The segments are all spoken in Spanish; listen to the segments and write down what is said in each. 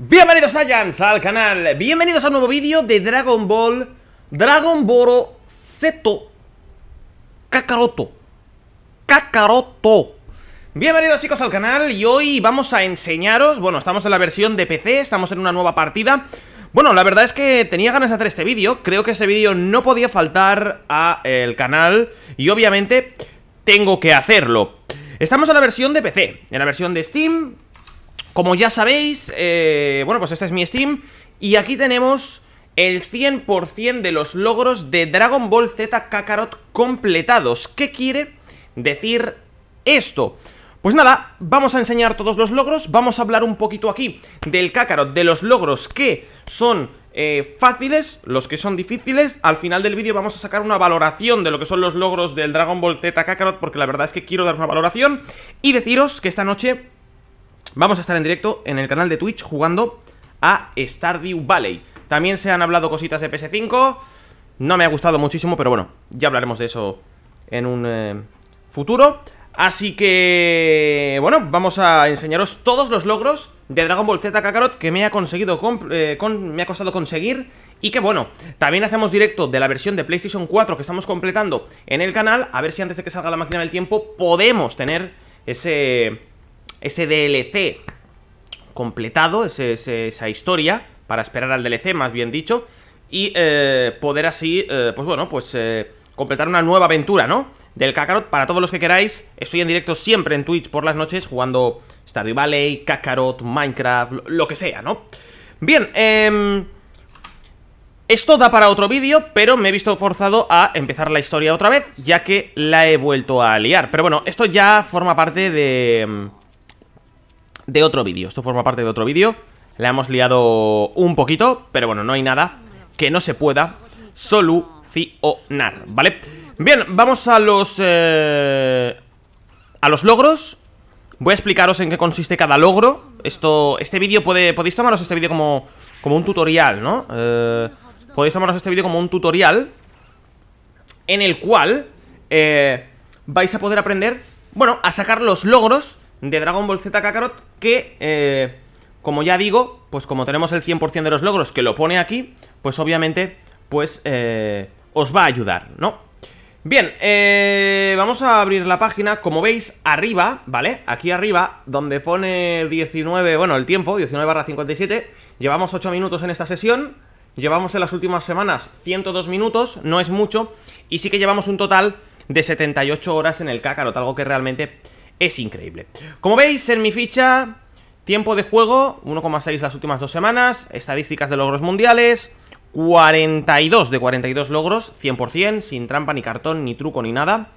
Bienvenidos Jans al canal, bienvenidos a un nuevo vídeo de Dragon Ball Dragon Boro Zeto Kakaroto Kakaroto Bienvenidos chicos al canal y hoy vamos a enseñaros, bueno estamos en la versión de PC, estamos en una nueva partida Bueno la verdad es que tenía ganas de hacer este vídeo, creo que este vídeo no podía faltar a el canal y obviamente tengo que hacerlo Estamos en la versión de PC, en la versión de Steam como ya sabéis, eh, bueno, pues este es mi Steam y aquí tenemos el 100% de los logros de Dragon Ball Z Kakarot completados. ¿Qué quiere decir esto? Pues nada, vamos a enseñar todos los logros, vamos a hablar un poquito aquí del Kakarot, de los logros que son eh, fáciles, los que son difíciles. Al final del vídeo vamos a sacar una valoración de lo que son los logros del Dragon Ball Z Kakarot, porque la verdad es que quiero dar una valoración. Y deciros que esta noche vamos a estar en directo en el canal de Twitch jugando a Stardew Valley. También se han hablado cositas de PS5. No me ha gustado muchísimo, pero bueno, ya hablaremos de eso en un eh, futuro. Así que, bueno, vamos a enseñaros todos los logros de Dragon Ball Z Kakarot que me ha conseguido eh, me ha costado conseguir y que bueno, también hacemos directo de la versión de PlayStation 4 que estamos completando en el canal, a ver si antes de que salga la máquina del tiempo podemos tener ese ese DLC completado, esa historia, para esperar al DLC, más bien dicho, y eh, poder así, eh, pues bueno, pues eh, completar una nueva aventura, ¿no? Del Kakarot, para todos los que queráis, estoy en directo siempre en Twitch por las noches, jugando Stardew Valley, Kakarot, Minecraft, lo, que sea, ¿no? Bien, em, Esto da para otro vídeo, pero me he visto forzado a empezar la historia otra vez, ya que la he vuelto a liar. Pero bueno, esto ya forma parte de... Em, de otro vídeo. Esto forma parte de otro vídeo. Le hemos liado un poquito, pero bueno, no hay nada que no se pueda solucionar, ¿vale? Bien, vamos a los... Eh, a los logros. Voy a explicaros en qué consiste cada logro. Esto, este vídeo puede, podéis tomaros este vídeo como, como un tutorial, ¿no? Eh, podéis tomaros este vídeo como un tutorial en el cual eh, vais a poder aprender, bueno, a sacar los logros de Dragon Ball Z Kakarot que, eh, como ya digo, pues como tenemos el 100% de los logros que lo pone aquí, pues obviamente, pues eh, os va a ayudar, ¿no? Bien, eh, vamos a abrir la página, como veis, arriba, ¿vale? Aquí arriba, donde pone 19, bueno, el tiempo, 19 barra 57, llevamos 8 minutos en esta sesión, llevamos en las últimas semanas 102 minutos, no es mucho, y sí que llevamos un total de 78 horas en el Kakarot, algo que realmente es increíble. Como veis en mi ficha, tiempo de juego, 1,6 las últimas dos semanas, estadísticas de logros mundiales, 42 de 42 logros, 100%, sin trampa ni cartón, ni truco, ni nada.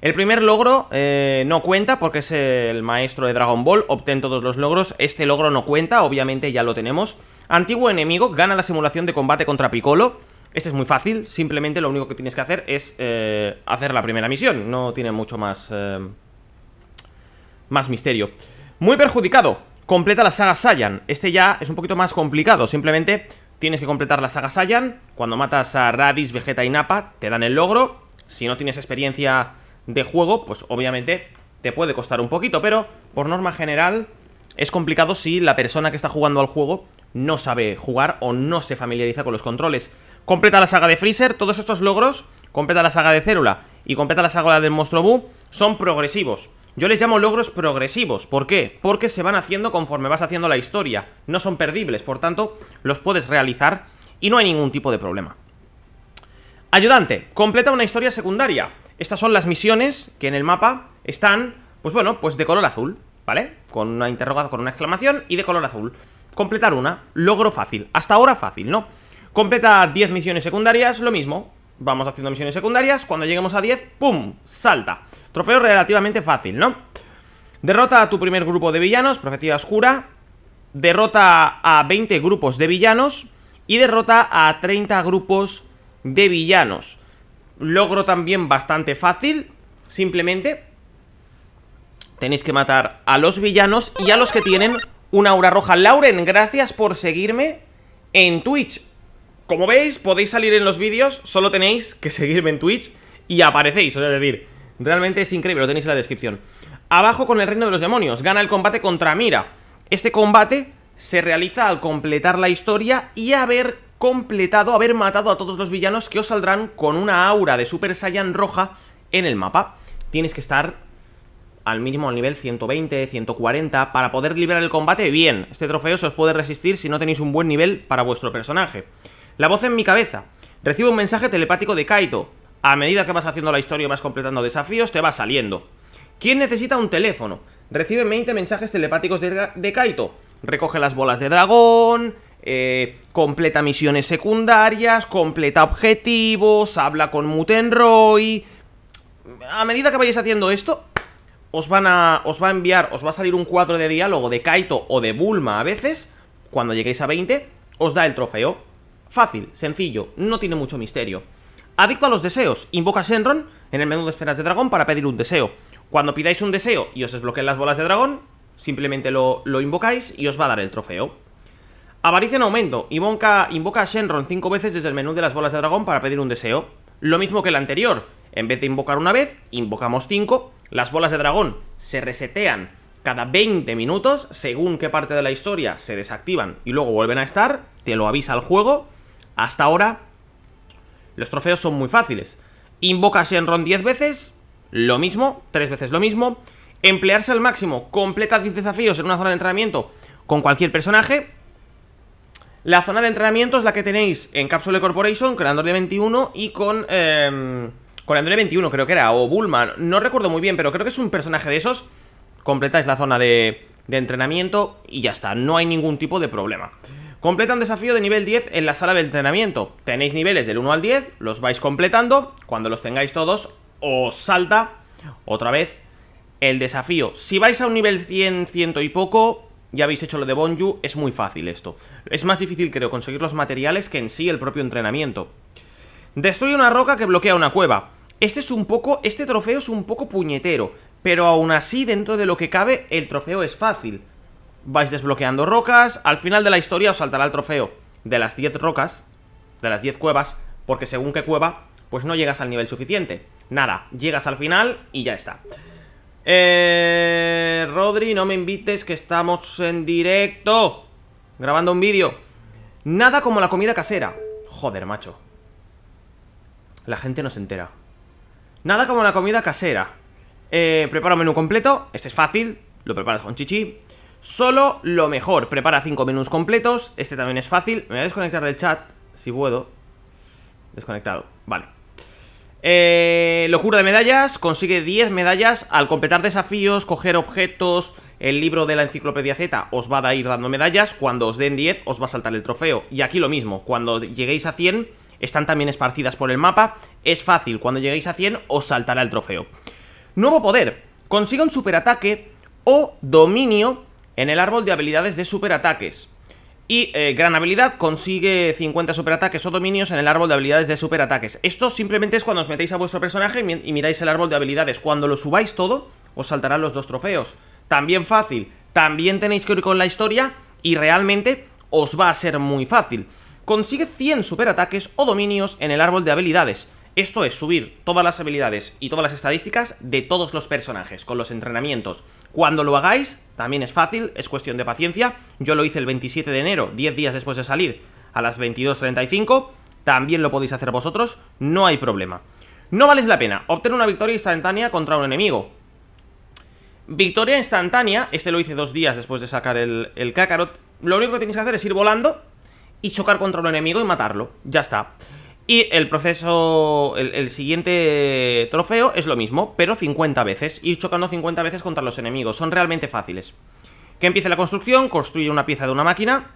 El primer logro eh, no cuenta porque es el maestro de Dragon Ball, obtén todos los logros, este logro no cuenta, obviamente ya lo tenemos. Antiguo enemigo, gana la simulación de combate contra Piccolo, este es muy fácil, simplemente lo único que tienes que hacer es eh, hacer la primera misión, no tiene mucho más... Eh, más misterio. Muy perjudicado, completa la saga Saiyan. Este ya es un poquito más complicado, simplemente tienes que completar la saga Saiyan. Cuando matas a Radis, Vegeta y Nappa, te dan el logro. Si no tienes experiencia de juego, pues obviamente te puede costar un poquito, pero por norma general es complicado si la persona que está jugando al juego no sabe jugar o no se familiariza con los controles. Completa la saga de Freezer, todos estos logros, completa la saga de Célula y completa la saga del Monstruo Buu, son progresivos. Yo les llamo logros progresivos. ¿Por qué? Porque se van haciendo conforme vas haciendo la historia. No son perdibles, por tanto, los puedes realizar y no hay ningún tipo de problema. Ayudante, completa una historia secundaria. Estas son las misiones que en el mapa están, pues bueno, pues de color azul, ¿vale? Con una interrogada, con una exclamación y de color azul. Completar una, logro fácil. Hasta ahora fácil, ¿no? Completa 10 misiones secundarias, lo mismo, Vamos haciendo misiones secundarias. Cuando lleguemos a 10, ¡pum! Salta. Trofeo relativamente fácil, ¿no? Derrota a tu primer grupo de villanos, Profecía Oscura. Derrota a 20 grupos de villanos. Y derrota a 30 grupos de villanos. Logro también bastante fácil. Simplemente tenéis que matar a los villanos y a los que tienen una aura roja. Lauren, gracias por seguirme en Twitch. Como veis, podéis salir en los vídeos, solo tenéis que seguirme en Twitch y aparecéis, o sea, es decir, realmente es increíble, lo tenéis en la descripción. Abajo con el reino de los demonios, gana el combate contra Mira. Este combate se realiza al completar la historia y haber completado, haber matado a todos los villanos que os saldrán con una aura de Super Saiyan roja en el mapa. Tienes que estar al mínimo al nivel 120, 140 para poder liberar el combate bien. Este trofeo se os puede resistir si no tenéis un buen nivel para vuestro personaje. La voz en mi cabeza. Recibe un mensaje telepático de Kaito. A medida que vas haciendo la historia y vas completando desafíos, te va saliendo. ¿Quién necesita un teléfono? Recibe 20 mensajes telepáticos de, Kaito. Recoge las bolas de dragón, eh, completa misiones secundarias, completa objetivos, habla con Mutenroy. A medida que vayáis haciendo esto, os van a. os va a enviar, os va a salir un cuadro de diálogo de Kaito o de Bulma a veces, cuando lleguéis a 20, os da el trofeo. Fácil, sencillo, no tiene mucho misterio. Adicto a los deseos, invoca a Shenron en el menú de esferas de dragón para pedir un deseo. Cuando pidáis un deseo y os desbloqueen las bolas de dragón, simplemente lo, invocáis y os va a dar el trofeo. Avaricia en aumento, invoca, invoca a Shenron 5 veces desde el menú de las bolas de dragón para pedir un deseo. Lo mismo que el anterior, en vez de invocar una vez, invocamos 5, las bolas de dragón se resetean cada 20 minutos, según qué parte de la historia se desactivan y luego vuelven a estar, te lo avisa el juego, hasta ahora, los trofeos son muy fáciles. Invoca en ron 10 veces, lo mismo, 3 veces lo mismo. Emplearse al máximo, completa 10 desafíos en una zona de entrenamiento con cualquier personaje. La zona de entrenamiento es la que tenéis en Capsule Corporation con de 21 y con... Em, con con de 21 creo que era, o Bullman, no recuerdo muy bien, pero creo que es un personaje de esos. Completáis la zona de, de entrenamiento y ya está, no hay ningún tipo de problema. Completan desafío de nivel 10 en la sala de entrenamiento. Tenéis niveles del 1 al 10, los vais completando. Cuando los tengáis todos, os salta otra vez el desafío. Si vais a un nivel 100, ciento y poco, ya habéis hecho lo de Bonju, es muy fácil esto. Es más difícil, creo, conseguir los materiales que en sí el propio entrenamiento. Destruye una roca que bloquea una cueva. Este es un poco, este trofeo es un poco puñetero, pero aún así, dentro de lo que cabe, el trofeo es fácil vais desbloqueando rocas. Al final de la historia os saltará el trofeo de las 10 rocas, de las 10 cuevas, porque según qué cueva, pues no llegas al nivel suficiente. Nada, llegas al final y ya está. Eh, Rodri, no me invites que estamos en directo grabando un vídeo. Nada como la comida casera. Joder, macho. La gente no se entera. Nada como la comida casera. Eh, un menú completo. Este es fácil. Lo preparas con chichi. Solo lo mejor. Prepara 5 menús completos. Este también es fácil. Me voy a desconectar del chat, si puedo. Desconectado. Vale. Eh, locura de medallas. Consigue 10 medallas. Al completar desafíos, coger objetos, el libro de la enciclopedia Z os va a ir dando medallas. Cuando os den 10, os va a saltar el trofeo. Y aquí lo mismo. Cuando lleguéis a 100, están también esparcidas por el mapa. Es fácil. Cuando lleguéis a 100, os saltará el trofeo. Nuevo poder. Consiga un superataque o dominio en el árbol de habilidades de superataques. Y eh, gran habilidad, consigue 50 superataques o dominios en el árbol de habilidades de superataques. Esto simplemente es cuando os metéis a vuestro personaje y miráis el árbol de habilidades. Cuando lo subáis todo, os saltarán los dos trofeos. También fácil, también tenéis que ir con la historia y realmente os va a ser muy fácil. Consigue 100 superataques o dominios en el árbol de habilidades. Esto es subir todas las habilidades y todas las estadísticas de todos los personajes, con los entrenamientos. Cuando lo hagáis, también es fácil, es cuestión de paciencia. Yo lo hice el 27 de enero, 10 días después de salir, a las 22.35. También lo podéis hacer vosotros, no hay problema. No vales la pena obtener una victoria instantánea contra un enemigo. Victoria instantánea, este lo hice dos días después de sacar el, el Lo único que tenéis que hacer es ir volando y chocar contra un enemigo y matarlo. Ya está. Y el proceso, el, siguiente trofeo es lo mismo, pero 50 veces, ir chocando 50 veces contra los enemigos, son realmente fáciles. Que empiece la construcción, construye una pieza de una máquina,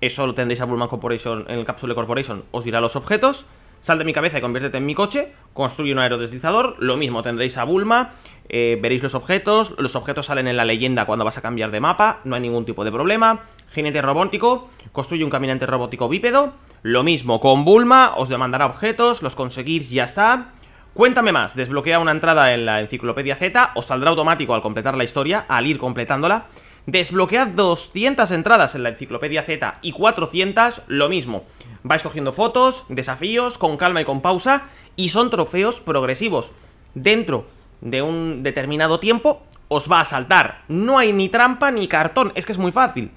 eso lo tendréis a Bulma Corporation, en el Capsule Corporation, os dirá los objetos, sal de mi cabeza y conviértete en mi coche, construye un aerodeslizador, lo mismo tendréis a Bulma, eh, veréis los objetos, los objetos salen en la leyenda cuando vas a cambiar de mapa, no hay ningún tipo de problema, jinete robótico, construye un caminante robótico bípedo, lo mismo con Bulma, os demandará objetos, los conseguís, ya está. Cuéntame más, desbloquea una entrada en la Enciclopedia Z, os saldrá automático al completar la historia, al ir completándola. Desbloquead 200 entradas en la Enciclopedia Z y 400, lo mismo. Vais cogiendo fotos, desafíos, con calma y con pausa, y son trofeos progresivos. Dentro de un determinado tiempo os va a saltar. No hay ni trampa ni cartón, es que es muy fácil.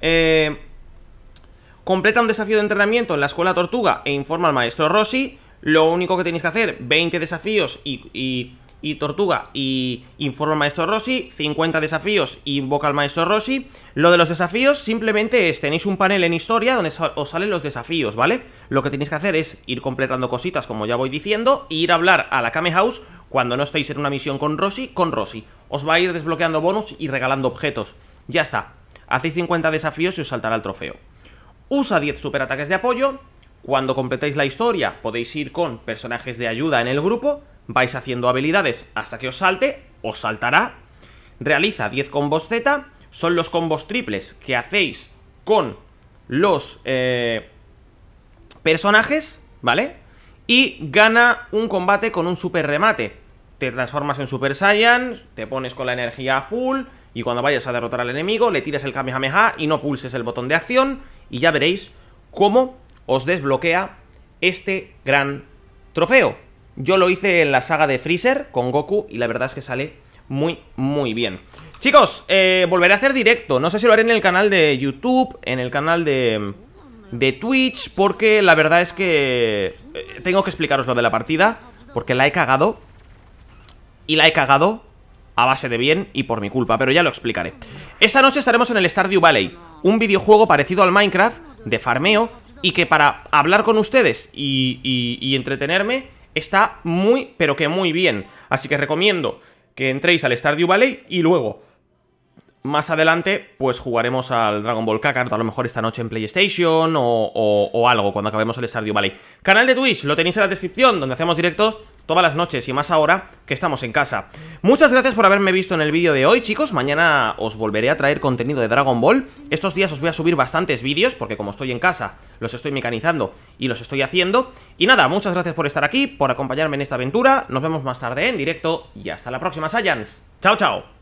Eh, Completa un desafío de entrenamiento en la escuela tortuga e informa al maestro Rossi. Lo único que tenéis que hacer, 20 desafíos y, tortuga y informa al maestro Rossi. 50 desafíos y invoca al maestro Rossi. Lo de los desafíos simplemente es, tenéis un panel en historia donde os salen los desafíos, ¿vale? Lo que tenéis que hacer es ir completando cositas, como ya voy diciendo, e ir a hablar a la Kame House cuando no estáis en una misión con Rossi, con Rossi. Os va a ir desbloqueando bonus y regalando objetos. Ya está. Hacéis 50 desafíos y os saltará el trofeo. Usa 10 superataques de apoyo. Cuando completéis la historia podéis ir con personajes de ayuda en el grupo. Vais haciendo habilidades hasta que os salte, os saltará. Realiza 10 combos Z. Son los combos triples que hacéis con los eh, personajes, ¿vale? Y gana un combate con un super remate. Te transformas en Super Saiyan, te pones con la energía full y cuando vayas a derrotar al enemigo le tiras el Kamehameha y no pulses el botón de acción y ya veréis cómo os desbloquea este gran trofeo. Yo lo hice en la saga de Freezer con Goku y la verdad es que sale muy, muy bien. Chicos, eh, volveré a hacer directo. No sé si lo haré en el canal de YouTube, en el canal de, de Twitch, porque la verdad es que eh, tengo que explicaros lo de la partida, porque la he cagado. Y la he cagado a base de bien y por mi culpa, pero ya lo explicaré. Esta noche estaremos en el Stardew Valley un videojuego parecido al Minecraft, de farmeo, y que para hablar con ustedes y, entretenerme está muy, pero que muy bien. Así que recomiendo que entréis al Stardew Valley y luego más adelante, pues jugaremos al Dragon Ball Kakarot, a lo mejor esta noche en PlayStation o, o, algo, cuando acabemos el Stardew Valley. Canal de Twitch, lo tenéis en la descripción, donde hacemos directos todas las noches y más ahora que estamos en casa. Muchas gracias por haberme visto en el vídeo de hoy, chicos. Mañana os volveré a traer contenido de Dragon Ball. Estos días os voy a subir bastantes vídeos, porque como estoy en casa, los estoy mecanizando y los estoy haciendo. Y nada, muchas gracias por estar aquí, por acompañarme en esta aventura. Nos vemos más tarde en directo y hasta la próxima, Saiyans. ¡Chao, chao!